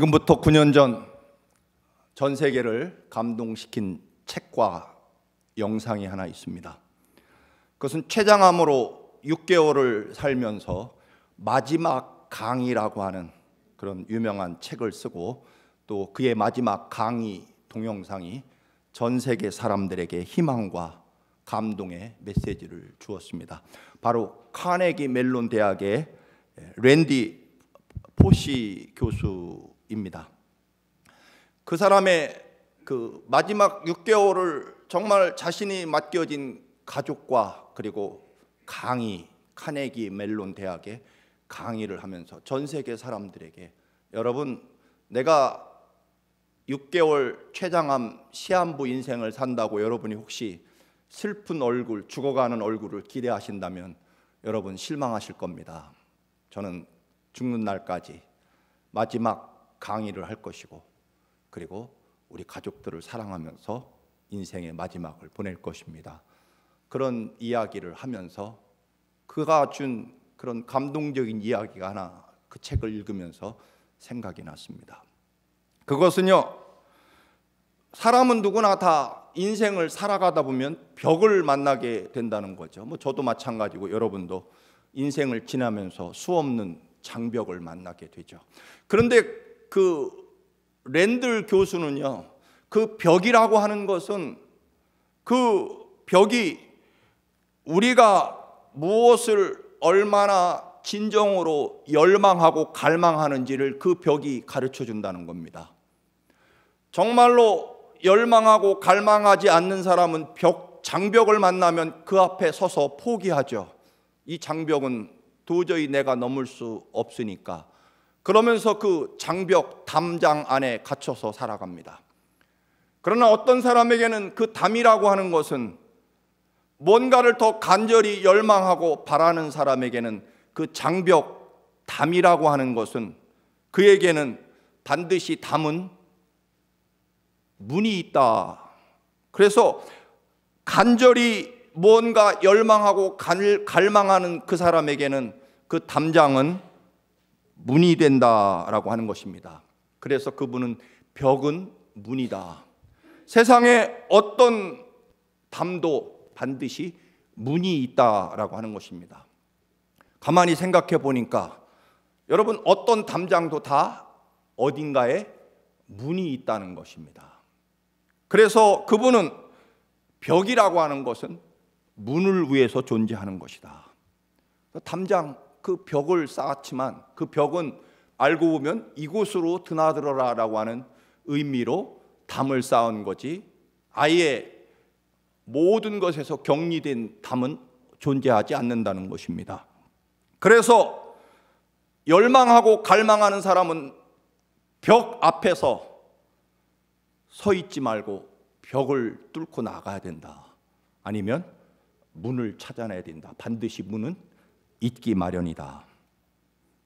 지금부터 9년 전, 전 세계를 감동시킨 책과 영상이 하나 있습니다. 그것은 췌장암으로 6개월을 살면서 마지막 강이라고 하는 그런 유명한 책을 쓰고 또 그의 마지막 강의 동영상이 전 세계 사람들에게 희망과 감동의 메시지를 주었습니다. 바로 카네기 멜론 대학의 랜디 포시 교수 입니다. 그 사람의 그 마지막 6개월을 정말 자신이 맡겨진 가족과 그리고 강의 카네기 멜론 대학에 강의를 하면서 전 세계 사람들에게 여러분 내가 6개월 췌장암 시한부 인생을 산다고 여러분이 혹시 슬픈 얼굴, 죽어가는 얼굴을 기대하신다면 여러분 실망하실 겁니다. 저는 죽는 날까지 마지막 강의를 할 것이고 그리고 우리 가족들을 사랑하면서 인생의 마지막을 보낼 것입니다. 그런 이야기를 하면서 그가 준 그런 감동적인 이야기가 하나 그 책을 읽으면서 생각이 났습니다. 그것은요, 사람은 누구나 다 인생을 살아가다 보면 벽을 만나게 된다는 거죠. 뭐 저도 마찬가지고 여러분도 인생을 지나면서 수없는 장벽을 만나게 되죠. 그런데 그 랜들 교수는요, 그 벽이라고 하는 것은 그 벽이 우리가 무엇을 얼마나 진정으로 열망하고 갈망하는지를 그 벽이 가르쳐 준다는 겁니다. 정말로 열망하고 갈망하지 않는 사람은 벽, 장벽을 만나면 그 앞에 서서 포기하죠. 이 장벽은 도저히 내가 넘을 수 없으니까. 그러면서 그 장벽, 담장 안에 갇혀서 살아갑니다. 그러나 어떤 사람에게는 그 담이라고 하는 것은 뭔가를 더 간절히 열망하고 바라는 사람에게는 그 장벽, 담이라고 하는 것은 그에게는 반드시 담은 문이 있다. 그래서 간절히 뭔가 열망하고 갈, 갈망하는 그 사람에게는 그 담장은 문이 된다라고 하는 것입니다. 그래서 그분은 벽은 문이다. 세상에 어떤 담도 반드시 문이 있다라고 하는 것입니다. 가만히 생각해 보니까 여러분 어떤 담장도 다 어딘가에 문이 있다는 것입니다. 그래서 그분은 벽이라고 하는 것은 문을 위해서 존재하는 것이다. 담장 그 벽을 쌓았지만 그 벽은 알고 보면 이곳으로 드나들어라라고 하는 의미로 담을 쌓은 거지 아예 모든 것에서 격리된 담은 존재하지 않는다는 것입니다. 그래서 열망하고 갈망하는 사람은 벽 앞에서 서 있지 말고 벽을 뚫고 나가야 된다. 아니면 문을 찾아내야 된다. 반드시 문은 있기 마련이다.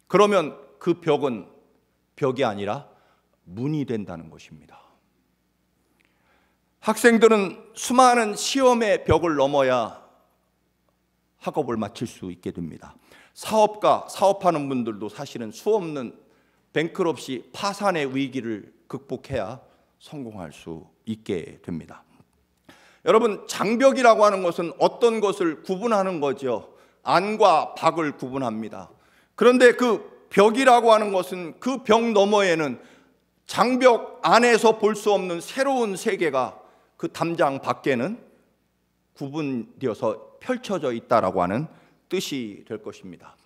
그러면 그 벽은 벽이 아니라 문이 된다는 것입니다. 학생들은 수많은 시험의 벽을 넘어야 학업을 마칠 수 있게 됩니다. 사업가, 사업하는 분들도 사실은 수없는 뱅크럽시 파산의 위기를 극복해야 성공할 수 있게 됩니다. 여러분, 장벽이라고 하는 것은 어떤 것을 구분하는 거죠? 안과 박을 구분합니다. 그런데 그 벽이라고 하는 것은 그 벽 너머에는 장벽 안에서 볼 수 없는 새로운 세계가 그 담장 밖에는 구분되어서 펼쳐져 있다라고 하는 뜻이 될 것입니다.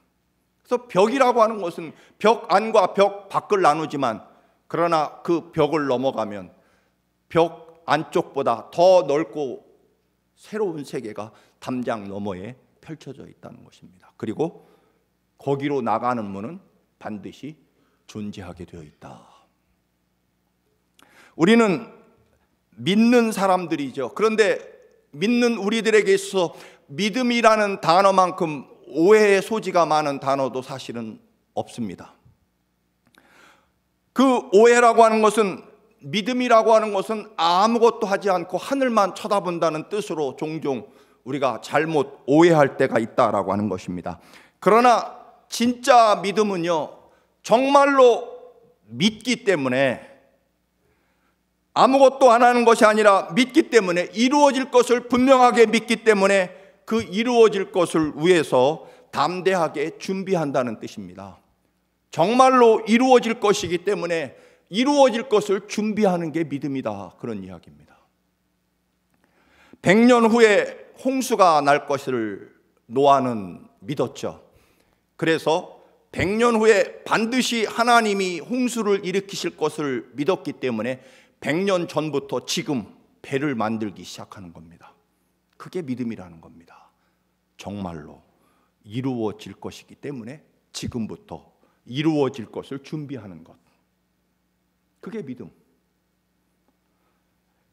그래서 벽이라고 하는 것은 벽 안과 벽 밖을 나누지만 그러나 그 벽을 넘어가면 벽 안쪽보다 더 넓고 새로운 세계가 담장 너머에 펼쳐져 있다는 것입니다. 그리고 거기로 나가는 문은 반드시 존재하게 되어 있다. 우리는 믿는 사람들이죠. 그런데 믿는 우리들에게 있어 믿음이라는 단어만큼 오해의 소지가 많은 단어도 사실은 없습니다. 그 오해라고 하는 것은 믿음이라고 하는 것은 아무것도 하지 않고 하늘만 쳐다본다는 뜻으로 종종 우리가 잘못 오해할 때가 있다라고 하는 것입니다. 그러나 진짜 믿음은요, 정말로 믿기 때문에 아무것도 안 하는 것이 아니라 믿기 때문에 이루어질 것을 분명하게 믿기 때문에 그 이루어질 것을 위해서 담대하게 준비한다는 뜻입니다. 정말로 이루어질 것이기 때문에 이루어질 것을 준비하는 게 믿음이다. 그런 이야기입니다. 100년 후에 홍수가 날 것을 노아는 믿었죠. 그래서 100년 후에 반드시 하나님이 홍수를 일으키실 것을 믿었기 때문에 100년 전부터 지금 배를 만들기 시작하는 겁니다. 그게 믿음이라는 겁니다. 정말로 이루어질 것이기 때문에 지금부터 이루어질 것을 준비하는 것. 그게 믿음.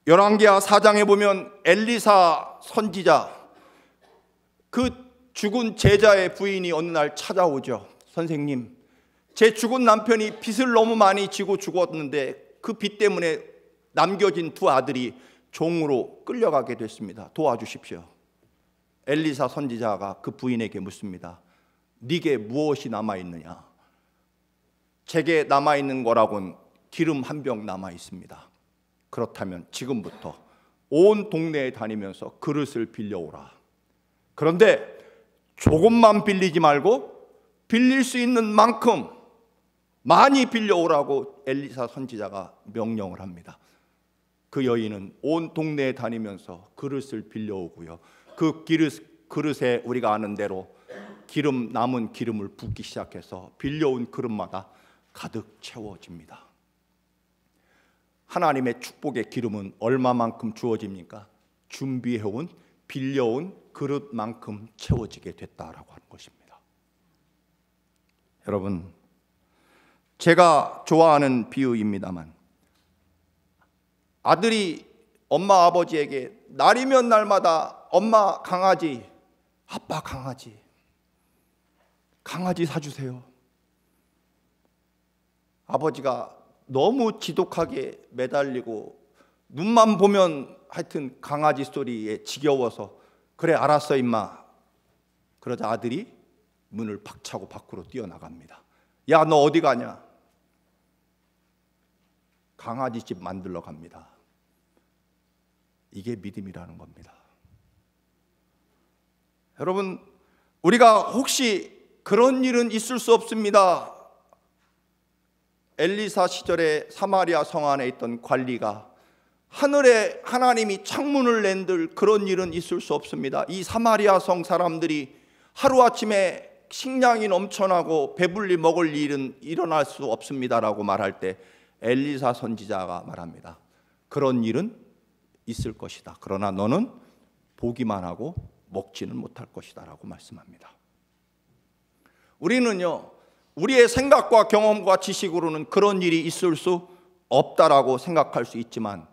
열왕기하 4장에 보면 엘리사 선지자 그 죽은 제자의 부인이 어느 날 찾아오죠. 선생님, 제 죽은 남편이 빚을 너무 많이 지고 죽었는데 그 빚 때문에 남겨진 두 아들이 종으로 끌려가게 됐습니다. 도와주십시오. 엘리사 선지자가 그 부인에게 묻습니다. 네게 무엇이 남아 있느냐? 제게 남아 있는 거라곤 기름 한 병 남아 있습니다. 그렇다면 지금부터 온 동네에 다니면서 그릇을 빌려오라. 그런데 조금만 빌리지 말고 빌릴 수 있는 만큼 많이 빌려오라고 엘리사 선지자가 명령을 합니다. 그 여인은 온 동네에 다니면서 그릇을 빌려오고요. 그 그릇, 그릇에 우리가 아는 대로 기름 남은 기름을 붓기 시작해서 빌려온 그릇마다 가득 채워집니다. 하나님의 축복의 기름은 얼마만큼 주어집니까? 준비해온 빌려온 그릇만큼 채워지게 됐다라고 하는 것입니다. 여러분, 제가 좋아하는 비유입니다만 아들이 엄마 아버지에게 날이면 날마다 엄마 강아지, 아빠 강아지, 강아지 사주세요. 아버지가 너무 지독하게 매달리고 눈만 보면 하여튼 강아지 소리에 지겨워서 그래 알았어 임마 그러자 아들이 문을 박차고 밖으로 뛰어나갑니다 야 너 어디 가냐 강아지 집 만들러 갑니다 이게 믿음이라는 겁니다 여러분 우리가 혹시 그런 일은 있을 수 없습니다 엘리사 시절에 사마리아 성 안에 있던 관리가 하늘에 하나님이 창문을 낸들 그런 일은 있을 수 없습니다. 이 사마리아 성 사람들이 하루아침에 식량이 넘쳐나고 배불리 먹을 일은 일어날 수 없습니다라고 말할 때 엘리사 선지자가 말합니다. 그런 일은 있을 것이다. 그러나 너는 보기만 하고 먹지는 못할 것이다라고 말씀합니다. 우리는요. 우리의 생각과 경험과 지식으로는 그런 일이 있을 수 없다라고 생각할 수 있지만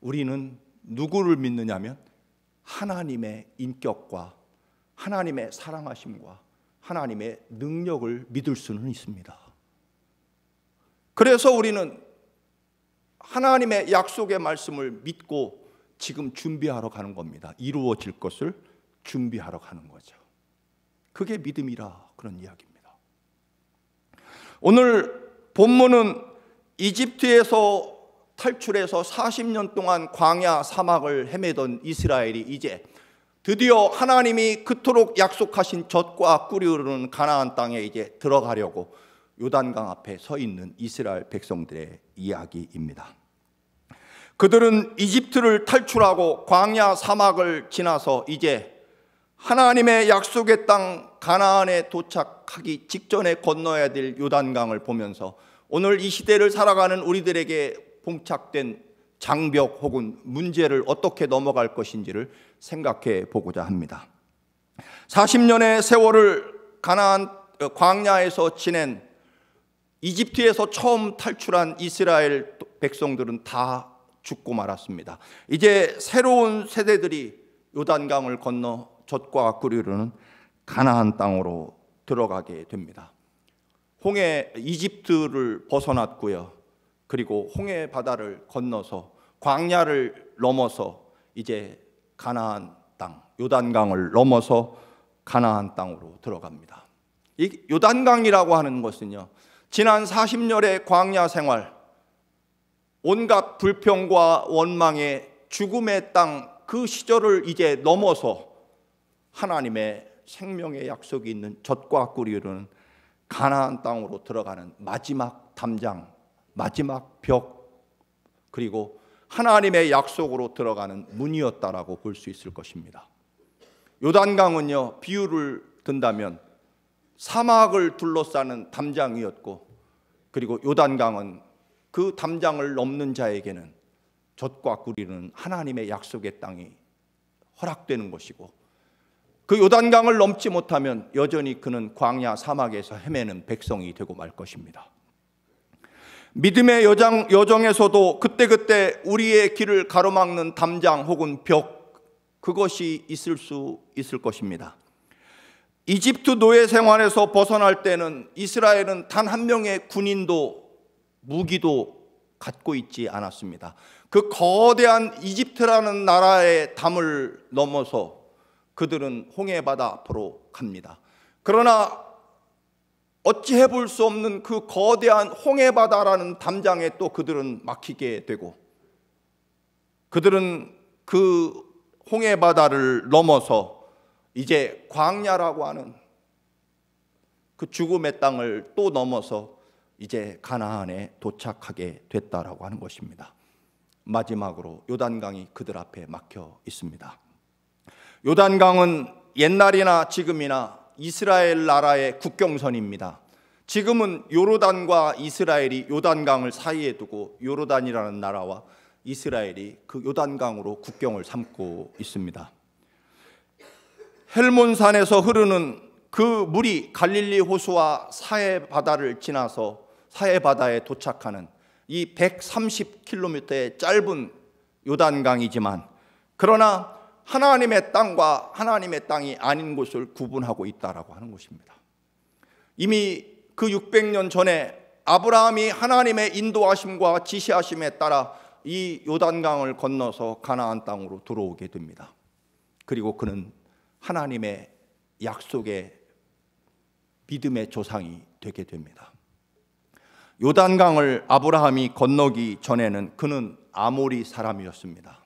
우리는 누구를 믿느냐면 하나님의 인격과 하나님의 사랑하심과 하나님의 능력을 믿을 수는 있습니다. 그래서 우리는 하나님의 약속의 말씀을 믿고 지금 준비하러 가는 겁니다. 이루어질 것을 준비하러 가는 거죠. 그게 믿음이라 그런 이야기입니다. 오늘 본문은 이집트에서 탈출해서 40년 동안 광야 사막을 헤매던 이스라엘이 이제 드디어 하나님이 그토록 약속하신 젖과 꿀이 흐르는 가나안 땅에 이제 들어가려고 요단강 앞에 서 있는 이스라엘 백성들의 이야기입니다. 그들은 이집트를 탈출하고 광야 사막을 지나서 이제 하나님의 약속의 땅 가나안에 도착하기 직전에 건너야 될 요단강을 보면서 오늘 이 시대를 살아가는 우리들에게 봉착된 장벽 혹은 문제를 어떻게 넘어갈 것인지를 생각해 보고자 합니다. 40년의 세월을 가나안 어, 광야에서 지낸 이집트에서 처음 탈출한 이스라엘 백성들은 다 죽고 말았습니다. 이제 새로운 세대들이 요단강을 건너 젖과 악구리 흐르는 가나안 땅으로 들어가게 됩니다. 홍해 이집트를 벗어났고요. 그리고 홍해 바다를 건너서 광야를 넘어서 이제 가나안 땅, 요단강을 넘어서 가나안 땅으로 들어갑니다. 이 요단강이라고 하는 것은요. 지난 40년의 광야 생활 온갖 불평과 원망의 죽음의 땅 그 시절을 이제 넘어서 하나님의 생명의 약속이 있는 젖과 꿀이 흐는 가나안 땅으로 들어가는 마지막 담장, 마지막 벽 그리고 하나님의 약속으로 들어가는 문이었다라고 볼 수 있을 것입니다. 요단강은요 비유를 든다면 사막을 둘러싸는 담장이었고 그리고 요단강은 그 담장을 넘는 자에게는 젖과 꿀이는 하나님의 약속의 땅이 허락되는 것이고 그 요단강을 넘지 못하면 여전히 그는 광야 사막에서 헤매는 백성이 되고 말 것입니다. 믿음의 여정, 여정에서도 그때그때 우리의 길을 가로막는 담장 혹은 벽, 그것이 있을 수 있을 것입니다. 이집트 노예 생활에서 벗어날 때는 이스라엘은 단 한 명의 군인도 무기도 갖고 있지 않았습니다. 그 거대한 이집트라는 나라의 담을 넘어서 그들은 홍해 바다 앞으로 갑니다. 그러나 어찌해 볼 수 없는 그 거대한 홍해 바다라는 담장에 또 그들은 막히게 되고 그들은 그 홍해 바다를 넘어서 이제 광야라고 하는 그 죽음의 땅을 또 넘어서 이제 가나안에 도착하게 됐다라고 하는 것입니다. 마지막으로 요단강이 그들 앞에 막혀 있습니다. 요단강은 옛날이나 지금이나 이스라엘 나라의 국경선입니다. 지금은 요로단과 이스라엘이 요단강을 사이에 두고 요로단이라는 나라와 이스라엘이 그 요단강으로 국경을 삼고 있습니다. 헬몬산에서 흐르는 그 물이 갈릴리 호수와 사해 바다를 지나서 사해 바다에 도착하는 이 130km의 짧은 요단강이지만 그러나 하나님의 땅과 하나님의 땅이 아닌 곳을 구분하고 있다라고 하는 것입니다. 이미 그 600년 전에 아브라함이 하나님의 인도하심과 지시하심에 따라 이 요단강을 건너서 가나안 땅으로 들어오게 됩니다. 그리고 그는 하나님의 약속의 믿음의 조상이 되게 됩니다. 요단강을 아브라함이 건너기 전에는 그는 아모리 사람이었습니다.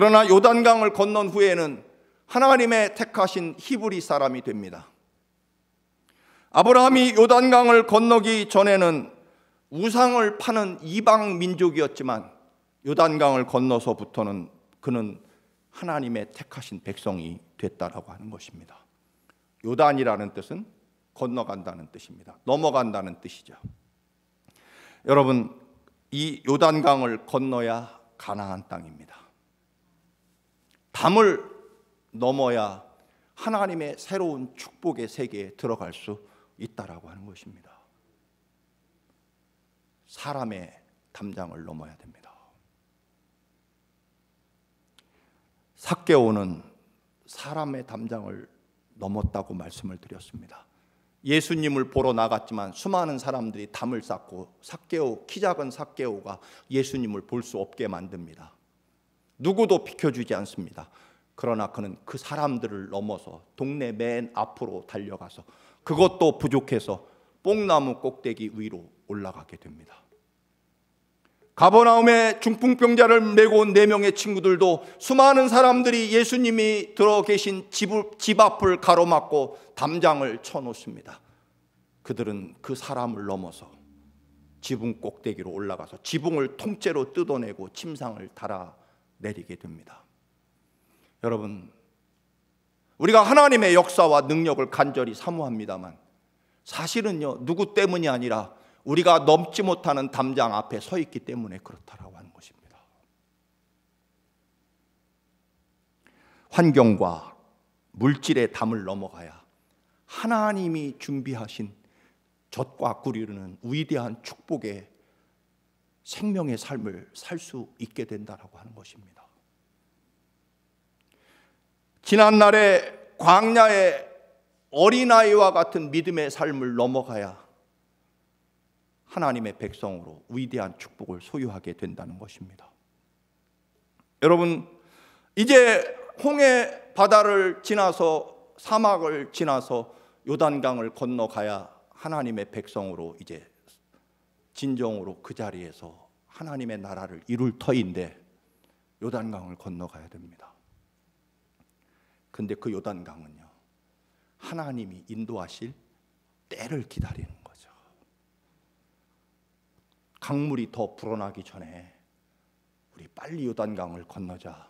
그러나 요단강을 건넌 후에는 하나님의 택하신 히브리 사람이 됩니다. 아브라함이 요단강을 건너기 전에는 우상을 파는 이방 민족이었지만 요단강을 건너서부터는 그는 하나님의 택하신 백성이 됐다라고 하는 것입니다. 요단이라는 뜻은 건너간다는 뜻입니다. 넘어간다는 뜻이죠. 여러분, 이 요단강을 건너야 가나안 땅입니다. 담을 넘어야 하나님의 새로운 축복의 세계에 들어갈 수 있다라고 하는 것입니다. 사람의 담장을 넘어야 됩니다. 삭개오는 사람의 담장을 넘었다고 말씀을 드렸습니다. 예수님을 보러 나갔지만 수많은 사람들이 담을 쌓고 삭개오 키 작은 삭개오가 예수님을 볼 수 없게 만듭니다. 누구도 비켜주지 않습니다. 그러나 그는 그 사람들을 넘어서 동네 맨 앞으로 달려가서 그것도 부족해서 뽕나무 꼭대기 위로 올라가게 됩니다. 가버나움의 중풍병자를 메고 온 네 명의 친구들도 수많은 사람들이 예수님이 들어 계신 집 앞을 가로막고 담장을 쳐놓습니다. 그들은 그 사람을 넘어서 지붕 꼭대기로 올라가서 지붕을 통째로 뜯어내고 침상을 달아 내리게 됩니다. 여러분, 우리가 하나님의 역사와 능력을 간절히 사모합니다만 사실은요, 누구 때문이 아니라 우리가 넘지 못하는 담장 앞에 서 있기 때문에 그렇다라고 하는 것입니다. 환경과 물질의 담을 넘어가야 하나님이 준비하신 젖과 꿀이르는 위대한 축복의 생명의 삶을 살 수 있게 된다라고 하는 것입니다. 지난날의 광야의 어린아이와 같은 믿음의 삶을 넘어가야 하나님의 백성으로 위대한 축복을 소유하게 된다는 것입니다. 여러분, 이제 홍해 바다를 지나서 사막을 지나서 요단강을 건너가야 하나님의 백성으로 이제 진정으로 그 자리에서 하나님의 나라를 이룰 터인데 요단강을 건너가야 됩니다. 근데 그 요단강은요. 하나님이 인도하실 때를 기다리는 거죠. 강물이 더 불어나기 전에 우리 빨리 요단강을 건너자.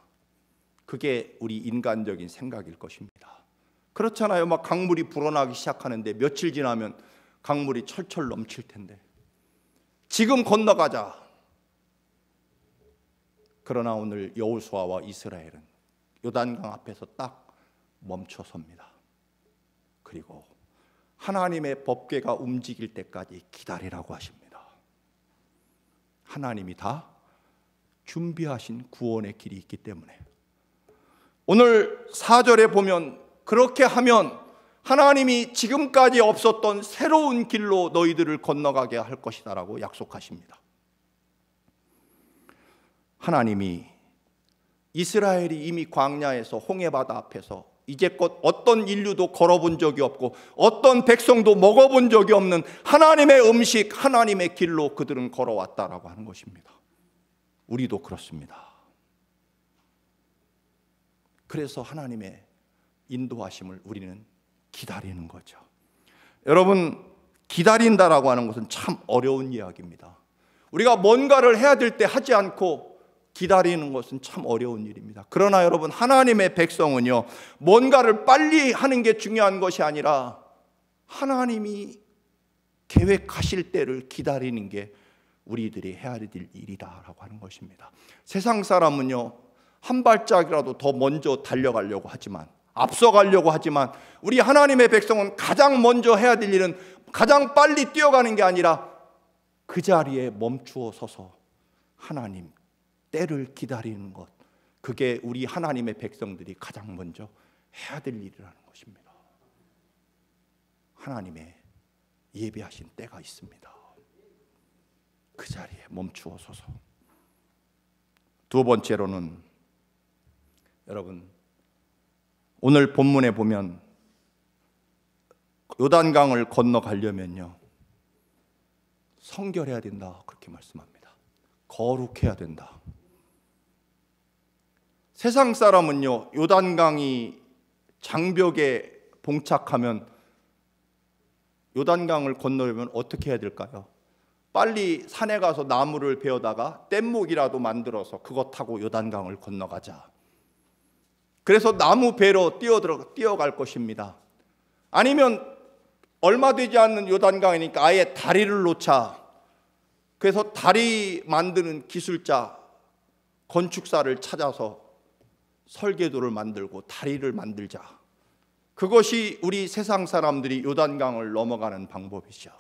그게 우리 인간적인 생각일 것입니다. 그렇잖아요. 막 강물이 불어나기 시작하는데 며칠 지나면 강물이 철철 넘칠 텐데 지금 건너가자. 그러나 오늘 여호수아와 이스라엘은 요단강 앞에서 딱 멈춰섭니다. 그리고 하나님의 법궤가 움직일 때까지 기다리라고 하십니다. 하나님이 다 준비하신 구원의 길이 있기 때문에 오늘 4절에 보면 그렇게 하면 하나님이 지금까지 없었던 새로운 길로 너희들을 건너가게 할 것이다라고 약속하십니다. 하나님이 이스라엘이 이미 광야에서 홍해바다 앞에서 이제껏 어떤 인류도 걸어본 적이 없고 어떤 백성도 먹어본 적이 없는 하나님의 음식, 하나님의 길로 그들은 걸어왔다라고 하는 것입니다. 우리도 그렇습니다. 그래서 하나님의 인도하심을 우리는 기다리는 거죠. 여러분, 기다린다라고 하는 것은 참 어려운 이야기입니다. 우리가 뭔가를 해야 될 때 하지 않고 기다리는 것은 참 어려운 일입니다. 그러나 여러분, 하나님의 백성은요, 뭔가를 빨리 하는 게 중요한 것이 아니라 하나님이 계획하실 때를 기다리는 게 우리들이 해야 될 일이다라고 하는 것입니다. 세상 사람은요, 한 발짝이라도 더 먼저 달려가려고 하지만 앞서가려고 하지만 우리 하나님의 백성은 가장 먼저 해야 될 일은 가장 빨리 뛰어가는 게 아니라 그 자리에 멈추어 서서 하나님 때를 기다리는 것. 그게 우리 하나님의 백성들이 가장 먼저 해야 될 일이라는 것입니다. 하나님의 예배하신 때가 있습니다. 그 자리에 멈추어 서서. 두 번째로는 여러분 오늘 본문에 보면 요단강을 건너가려면요. 성결해야 된다. 그렇게 말씀합니다. 거룩해야 된다. 세상 사람은요. 요단강이 장벽에 봉착하면 요단강을 건너려면 어떻게 해야 될까요? 빨리 산에 가서 나무를 베어다가 뗏목이라도 만들어서 그것 타고 요단강을 건너가자. 그래서 나무 배로 뛰어들어 뛰어갈 것입니다. 아니면 얼마 되지 않는 요단강이니까 아예 다리를 놓자. 그래서 다리 만드는 기술자, 건축사를 찾아서 설계도를 만들고 다리를 만들자. 그것이 우리 세상 사람들이 요단강을 넘어가는 방법이죠.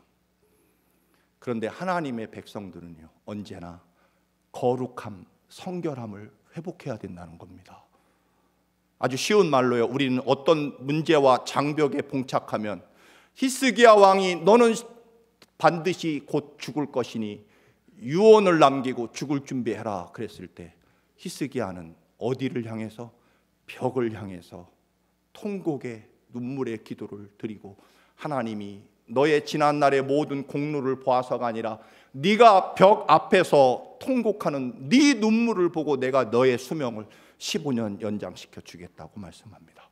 그런데 하나님의 백성들은요, 언제나 거룩함, 성결함을 회복해야 된다는 겁니다. 아주 쉬운 말로요. 우리는 어떤 문제와 장벽에 봉착하면 히스기야 왕이 너는 반드시 곧 죽을 것이니 유언을 남기고 죽을 준비해라 그랬을 때 히스기야는 어디를 향해서 벽을 향해서 통곡의 눈물의 기도를 드리고 하나님이 너의 지난 날의 모든 공로를 보아서가 아니라 네가 벽 앞에서 통곡하는 네 눈물을 보고 내가 너의 수명을 15년 연장시켜 주겠다고 말씀합니다.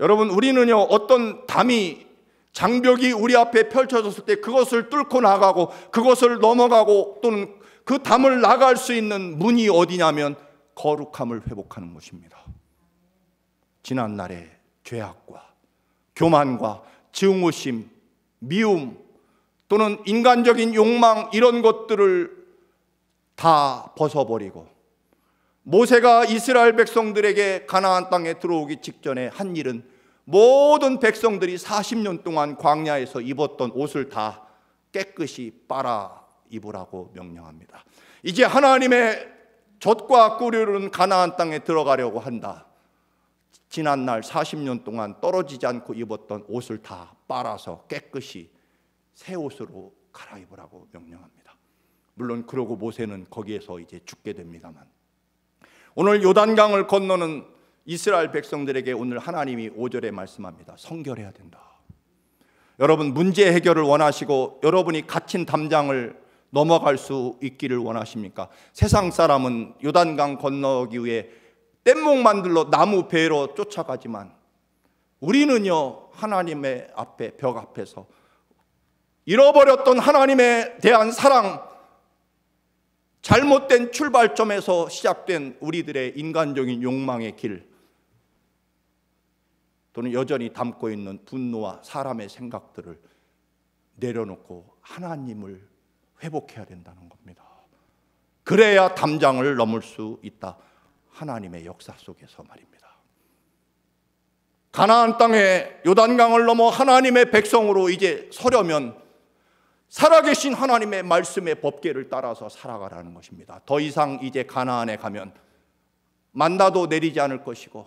여러분, 우리는요, 어떤 담이 장벽이 우리 앞에 펼쳐졌을 때 그것을 뚫고 나가고 그것을 넘어가고 또는 그 담을 나갈 수 있는 문이 어디냐면 거룩함을 회복하는 것입니다. 지난 날의 죄악과 교만과 증오심, 미움 또는 인간적인 욕망 이런 것들을 다 벗어버리고 모세가 이스라엘 백성들에게 가나안 땅에 들어오기 직전에 한 일은 모든 백성들이 40년 동안 광야에서 입었던 옷을 다 깨끗이 빨아 입으라고 명령합니다. 이제 하나님의 젖과 꿀이는 가나안 땅에 들어가려고 한다. 지난 날 40년 동안 떨어지지 않고 입었던 옷을 다 빨아서 깨끗이 새 옷으로 갈아입으라고 명령합니다. 물론 그러고 모세는 거기에서 이제 죽게 됩니다만 오늘 요단강을 건너는 이스라엘 백성들에게 오늘 하나님이 5절에 말씀합니다. 성결해야 된다. 여러분 문제 해결을 원하시고 여러분이 갇힌 담장을 넘어갈 수 있기를 원하십니까? 세상 사람은 요단강 건너기 위해 뗏목 만들러 나무 배로 쫓아가지만 우리는요 하나님의 앞에 벽 앞에서 잃어버렸던 하나님에 대한 사랑 잘못된 출발점에서 시작된 우리들의 인간적인 욕망의 길 또는 여전히 담고 있는 분노와 사람의 생각들을 내려놓고 하나님을 회복해야 된다는 겁니다. 그래야 담장을 넘을 수 있다. 하나님의 역사 속에서 말입니다. 가나안 땅에 요단강을 넘어 하나님의 백성으로 이제 서려면 살아계신 하나님의 말씀의 법계를 따라서 살아가라는 것입니다. 더 이상 이제 가나안에 가면 만나도 내리지 않을 것이고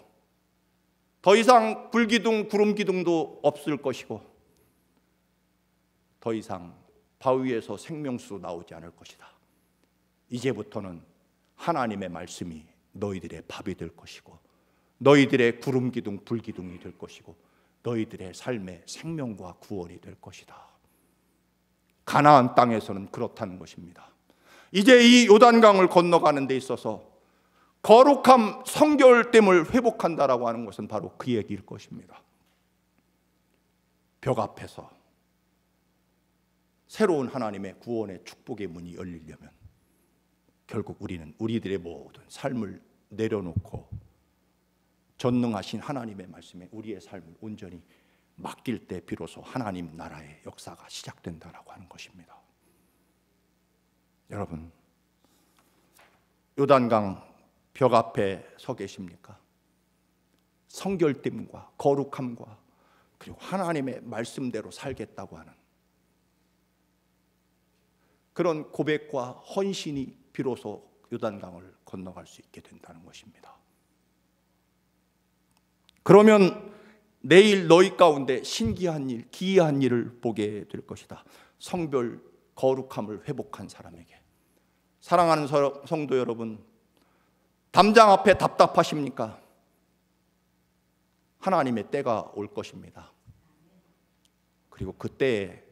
더 이상 불기둥 구름 기둥도 없을 것이고 더 이상 바위에서 생명수 나오지 않을 것이다. 이제부터는 하나님의 말씀이 너희들의 밥이 될 것이고 너희들의 구름 기둥 불 기둥이 될 것이고 너희들의 삶의 생명과 구원이 될 것이다. 가나안 땅에서는 그렇다는 것입니다. 이제 이 요단강을 건너가는 데 있어서 거룩함 성결됨을 회복한다라고 하는 것은 바로 그 얘기일 것입니다. 벽 앞에서 새로운 하나님의 구원의 축복의 문이 열리려면 결국 우리는 우리들의 모든 삶을 내려놓고 전능하신 하나님의 말씀에 우리의 삶을 온전히 맡길 때 비로소 하나님 나라의 역사가 시작된다라고 하는 것입니다. 여러분, 요단강 벽 앞에 서 계십니까? 성결됨과 거룩함과 그리고 하나님의 말씀대로 살겠다고 하는 그런 고백과 헌신이 비로소 요단강을 건너갈 수 있게 된다는 것입니다. 그러면 내일 너희 가운데 신기한 일, 기이한 일을 보게 될 것이다. 성별 거룩함을 회복한 사람에게. 사랑하는 성도 여러분, 담장 앞에 답답하십니까? 하나님의 때가 올 것입니다. 그리고 그때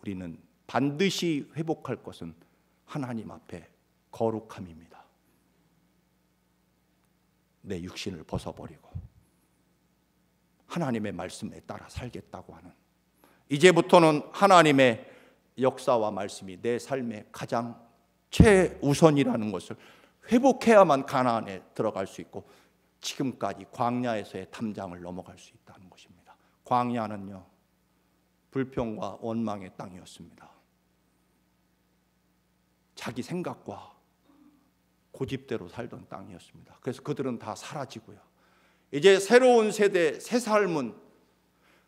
우리는 반드시 회복할 것은 하나님 앞에 거룩함입니다. 내 육신을 벗어버리고 하나님의 말씀에 따라 살겠다고 하는 이제부터는 하나님의 역사와 말씀이 내 삶의 가장 최우선이라는 것을 회복해야만 가나안에 들어갈 수 있고 지금까지 광야에서의 탐장을 넘어갈 수 있다는 것입니다. 광야는요 불평과 원망의 땅이었습니다. 자기 생각과 고집대로 살던 땅이었습니다. 그래서 그들은 다 사라지고요. 이제 새로운 세대, 새 삶은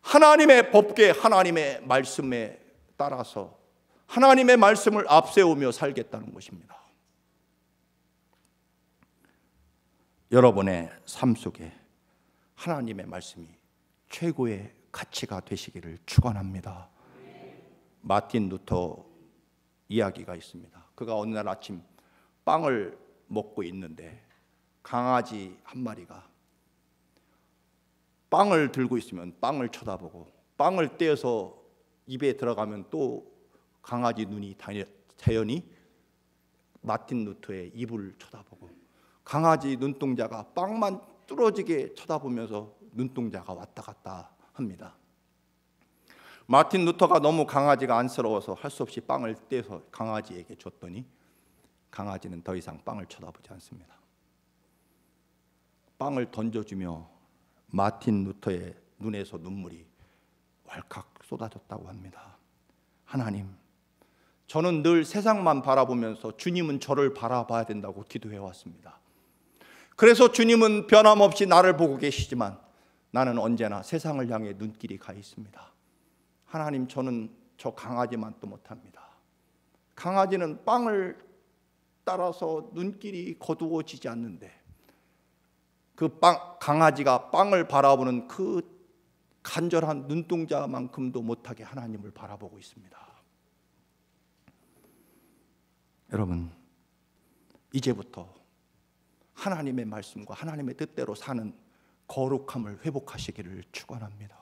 하나님의 법계, 하나님의 말씀에 따라서 하나님의 말씀을 앞세우며 살겠다는 것입니다. 여러분의 삶 속에 하나님의 말씀이 최고의 가치가 되시기를 축원합니다. 마틴 루터 이야기가 있습니다. 그가 어느 날 아침 빵을 먹고 있는데 강아지 한 마리가 빵을 들고 있으면 빵을 쳐다보고 빵을 떼어서 입에 들어가면 또 강아지 눈이 자연히 마틴 루터의 입을 쳐다보고 강아지 눈동자가 빵만 뚫어지게 쳐다보면서 눈동자가 왔다 갔다 합니다. 마틴 루터가 너무 강아지가 안쓰러워서 할 수 없이 빵을 떼서 강아지에게 줬더니 강아지는 더 이상 빵을 쳐다보지 않습니다. 빵을 던져주며 마틴 루터의 눈에서 눈물이 왈칵 쏟아졌다고 합니다. 하나님, 저는 늘 세상만 바라보면서 주님은 저를 바라봐야 된다고 기도해 왔습니다. 그래서 주님은 변함없이 나를 보고 계시지만 나는 언제나 세상을 향해 눈길이 가 있습니다. 하나님, 저는 저 강아지만 또 못합니다. 강아지는 빵을 따라서 눈길이 거두어지지 않는데 그 빵, 강아지가 빵을 바라보는 그 간절한 눈동자만큼도 못하게 하나님을 바라보고 있습니다. 여러분, 이제부터 하나님의 말씀과 하나님의 뜻대로 사는 거룩함을 회복하시기를 축원합니다.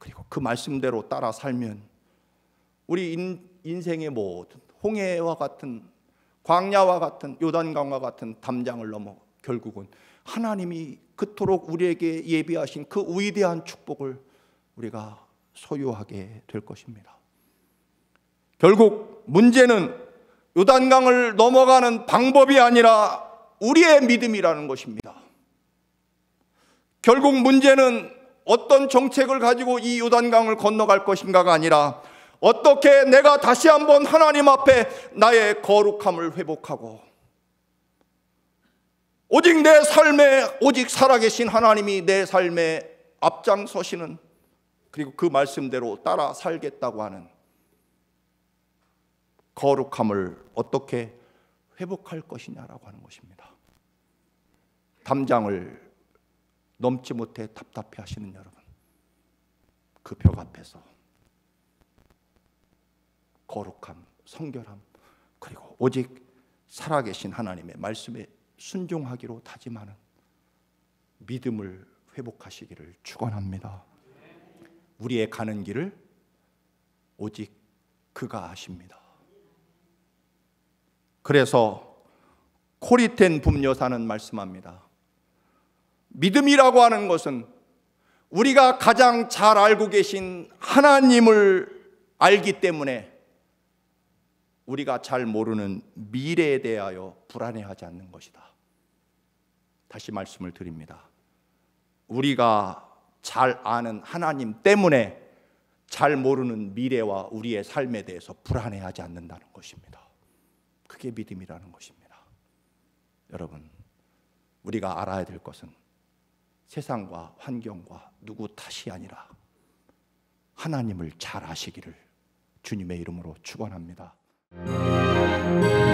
그리고 그 말씀대로 따라 살면 우리 인, 인생의 모든 홍해와 같은 광야와 같은 요단강과 같은 담장을 넘어 결국은 하나님이 그토록 우리에게 예비하신 그 위대한 축복을 우리가 소유하게 될 것입니다. 결국 문제는 요단강을 넘어가는 방법이 아니라 우리의 믿음이라는 것입니다. 결국 문제는 어떤 정책을 가지고 이 요단강을 건너갈 것인가가 아니라 어떻게 내가 다시 한번 하나님 앞에 나의 거룩함을 회복하고 오직 내 삶에 오직 살아계신 하나님이 내 삶에 앞장서시는 그리고 그 말씀대로 따라 살겠다고 하는 거룩함을 어떻게 회복할 것이냐라고 하는 것입니다. 담장을 넘지 못해 답답해 하시는 여러분, 그 벽 앞에서 거룩함, 성결함, 그리고 오직 살아계신 하나님의 말씀에 순종하기로 다짐하는 믿음을 회복하시기를 축원합니다. 우리의 가는 길을 오직 그가 아십니다. 그래서 코리텐 붐여사는 말씀합니다. 믿음이라고 하는 것은 우리가 가장 잘 알고 계신 하나님을 알기 때문에 우리가 잘 모르는 미래에 대하여 불안해하지 않는 것이다. 다시 말씀을 드립니다. 우리가 잘 아는 하나님 때문에 잘 모르는 미래와 우리의 삶에 대해서 불안해하지 않는다는 것입니다. 그게 믿음이라는 것입니다. 여러분, 우리가 알아야 될 것은 세상과 환경과 누구 탓이 아니라 하나님을 잘 아시기를 주님의 이름으로 축원합니다. Música